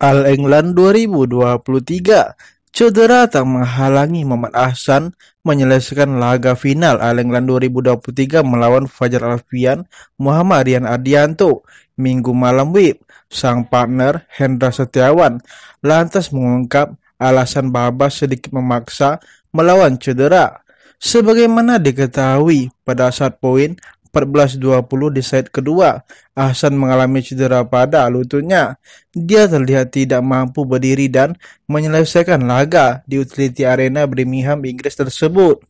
Al England 2023. Cedera tak menghalangi Muhammad Ahsan menyelesaikan laga final Al England 2023 melawan Fajar Alfian Muhammad Rian Adianto Minggu malam WIB. Sang partner Hendra Setiawan lantas mengungkap alasan Babas sedikit memaksa melawan cedera. Sebagaimana diketahui pada saat poin 14-20 di set kedua, Ahsan mengalami cedera pada lututnya. Dia terlihat tidak mampu berdiri dan menyelesaikan laga di utility arena Birmingham, Inggris tersebut.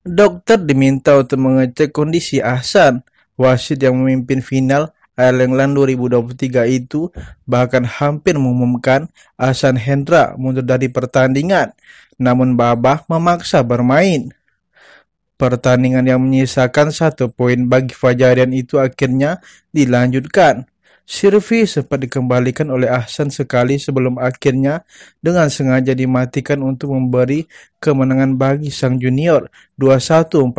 Dokter diminta untuk mengecek kondisi Ahsan. Wasit yang memimpin final Ireland 2023 itu bahkan hampir mengumumkan Ahsan Hendra mundur dari pertandingan, namun Babah memaksa bermain. Pertandingan yang menyisakan satu poin bagi Fajarian itu akhirnya dilanjutkan. Sirvi sempat dikembalikan oleh Ahsan sekali sebelum akhirnya dengan sengaja dimatikan untuk memberi kemenangan bagi sang junior 21-14.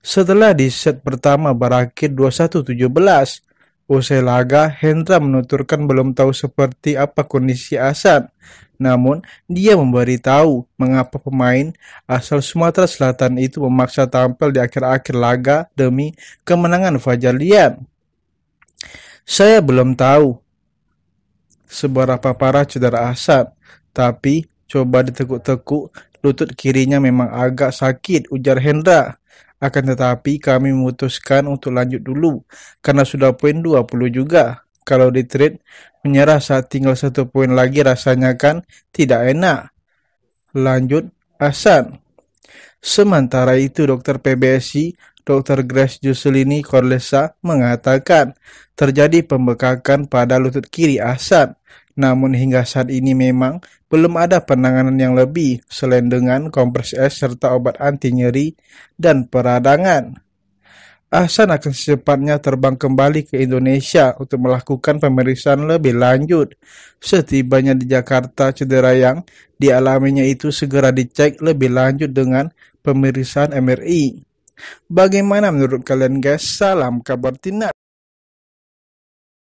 Setelah di set pertama berakhir 21-17, Usai laga, Hendra menuturkan belum tahu seperti apa kondisi Hasan. Namun, dia memberitahu mengapa pemain asal Sumatera Selatan itu memaksa tampil di akhir-akhir laga demi kemenangan Fajar Lian. Saya belum tahu seberapa parah cedera Hasan, tapi coba ditekuk-tekuk, lutut kirinya memang agak sakit, ujar Hendra. Akan tetapi kami memutuskan untuk lanjut dulu karena sudah poin 20 juga. Kalau di trade, menyerah saat tinggal satu poin lagi rasanya kan tidak enak. Lanjut Hasan. Sementara itu dokter PBSI Dr. Grace Juscelini Corlesa mengatakan terjadi pembekakan pada lutut kiri Ahsan. Namun hingga saat ini memang belum ada penanganan yang lebih selain dengan kompres es serta obat anti nyeri dan peradangan. Ahsan akan secepatnya terbang kembali ke Indonesia untuk melakukan pemeriksaan lebih lanjut. Setibanya di Jakarta, cedera yang dialaminya itu segera dicek lebih lanjut dengan pemeriksaan MRI. Bagaimana menurut kalian guys? Salam kabar Tina.